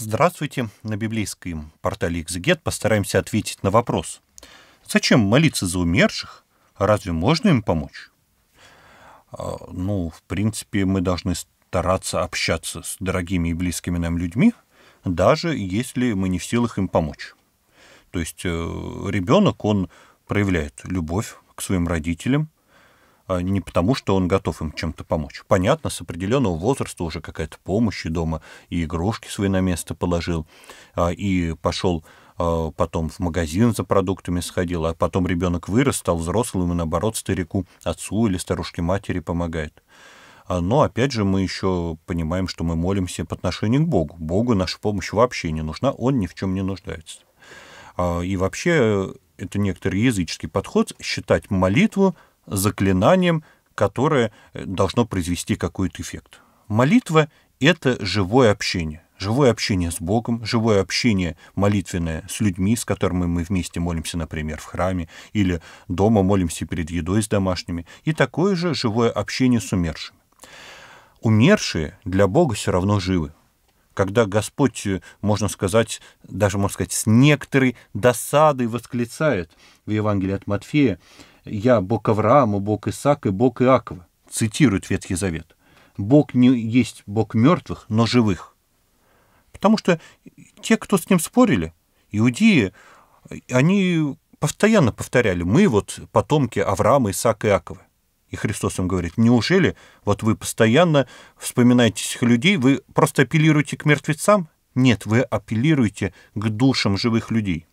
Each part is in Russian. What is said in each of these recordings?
Здравствуйте! На библейском портале «Экзегет» постараемся ответить на вопрос. Зачем молиться за умерших? Разве можно им помочь? А, ну, в принципе, мы должны стараться общаться с дорогими и близкими нам людьми, даже если мы не в силах им помочь. То есть э, ребенок, он проявляет любовь к своим родителям, а не потому, что он готов им чем-то помочь. Понятно, с определенного возраста уже какая-то помощь и дома, и игрушки свои на место положил, а, и пошел а, потом в магазин за продуктами сходил, а потом ребенок вырос, стал взрослым и, наоборот, старику, отцу или старушке матери помогает. Но, опять же, мы еще понимаем, что мы молимся по отношению к Богу. Богу наша помощь вообще не нужна, Он ни в чем не нуждается. И вообще, это некоторый языческий подход, считать молитву – заклинанием, которое э, должно произвести какой-то эффект. Молитва — это живое общение. Живое общение с Богом, живое общение молитвенное с людьми, с которыми мы вместе молимся, например, в храме, или дома молимся перед едой с домашними, и такое же живое общение с умершими. Умершие для Бога все равно живы. Когда Господь, э, можно сказать, даже, можно сказать, с некоторой досадой восклицает в Евангелии от Матфея, я Бог Авраама, Бог Исаака, Бог Иакова, цитирует Ветхий Завет. Бог не есть Бог мертвых, но живых. Потому что те, кто с ним спорили, иудеи, они постоянно повторяли, мы вот потомки Авраама, Исаака и Иакова. И Христос им говорит, неужели вот вы постоянно вспоминаете этих людей, вы просто апеллируете к мертвецам? Нет, вы апеллируете к душам живых людей.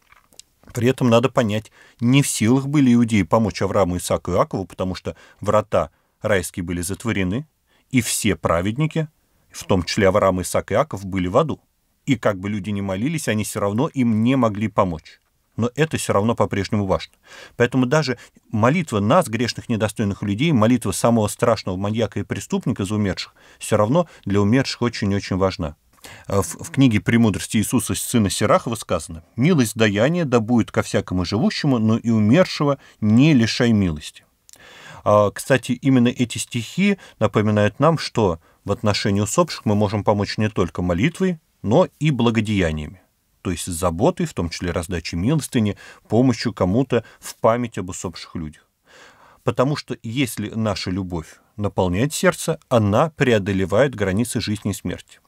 При этом надо понять, не в силах были иудеи помочь Аврааму, Исааку и Иакову, потому что врата райские были затворены, и все праведники, в том числе Авраам, Исаак и Иаков, были в аду. И как бы люди ни молились, они все равно им не могли помочь. Но это все равно по-прежнему важно. Поэтому даже молитва нас, грешных, недостойных людей, молитва самого страшного маньяка и преступника за умерших, все равно для умерших очень-очень важна. Э, в, в книге «Премудрости Иисуса, сына Сирахова» сказано «Милость даяния да будет ко всякому живущему, но и умершего не лишай милости». А, кстати, именно эти стихи напоминают нам, что в отношении усопших мы можем помочь не только молитвой, но и благодеяниями то есть заботой, в том числе раздачей милостыни, помощью кому-то в память об усопших людях. Потому что если наша любовь наполняет сердце, она преодолевает границы жизни и смерти.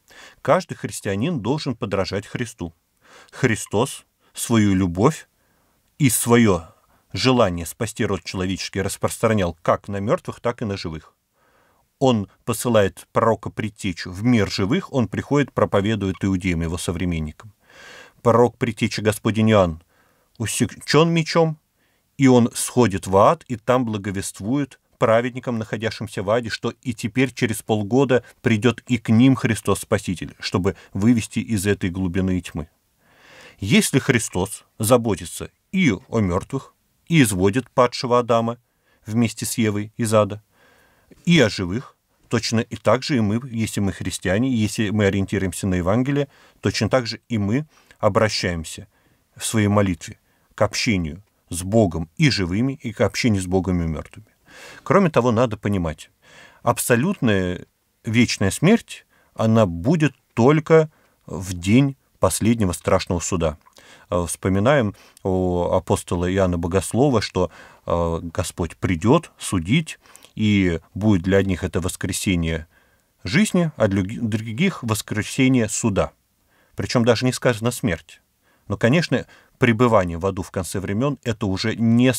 Каждый христианин должен подражать Христу. Христос свою любовь и свое желание спасти род человеческий распространял как на мертвых, так и на живых. Он посылает пророка Притечу в мир живых, он приходит, проповедует иудеям, его современникам. Пророк Притечи Господень Иоанн усечен мечом, и он сходит в ад, и там благовествует – праведникам, находящимся в аде, что и теперь через полгода придет и к ним Христос Спаситель, чтобы вывести из этой глубины тьмы. Если Христос заботится и о мертвых, и изводит падшего Адама вместе с Евой из ада, и о живых, точно и так же и мы, если мы христиане, если мы ориентируемся на Евангелие, точно так же и мы обращаемся в своей молитве к общению с Богом и живыми, и к общению с Богом и мертвыми. Кроме того, надо понимать, абсолютная вечная смерть, она будет только в день последнего страшного суда. Э, вспоминаем у апостола Иоанна Богослова, что э, Господь придет судить, и будет для одних это воскресение жизни, а для других воскресение суда. Причем даже не сказано смерть. Но, конечно, пребывание в аду в конце времен – это уже не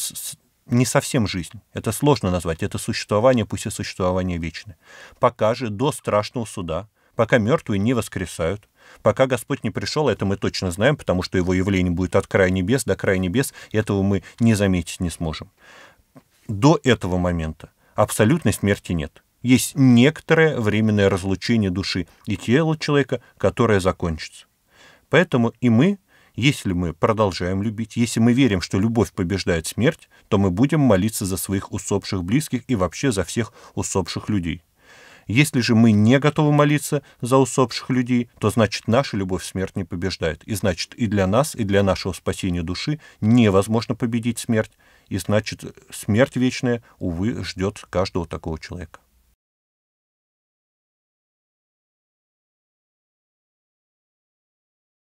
не совсем жизнь. Это сложно назвать. Это существование, пусть и существование вечное. Пока же до страшного суда, пока мертвые не воскресают, пока Господь не пришел, это мы точно знаем, потому что его явление будет от края небес до края небес, этого мы не заметить не сможем. До этого момента абсолютной смерти нет. Есть некоторое временное разлучение души и тела человека, которое закончится. Поэтому и мы если мы продолжаем любить, если мы верим, что любовь побеждает смерть, то мы будем молиться за своих усопших близких и вообще за всех усопших людей. Если же мы не готовы молиться за усопших людей, то значит наша любовь смерть не побеждает. И значит и для нас, и для нашего спасения души невозможно победить смерть. И значит смерть вечная, увы, ждет каждого такого человека.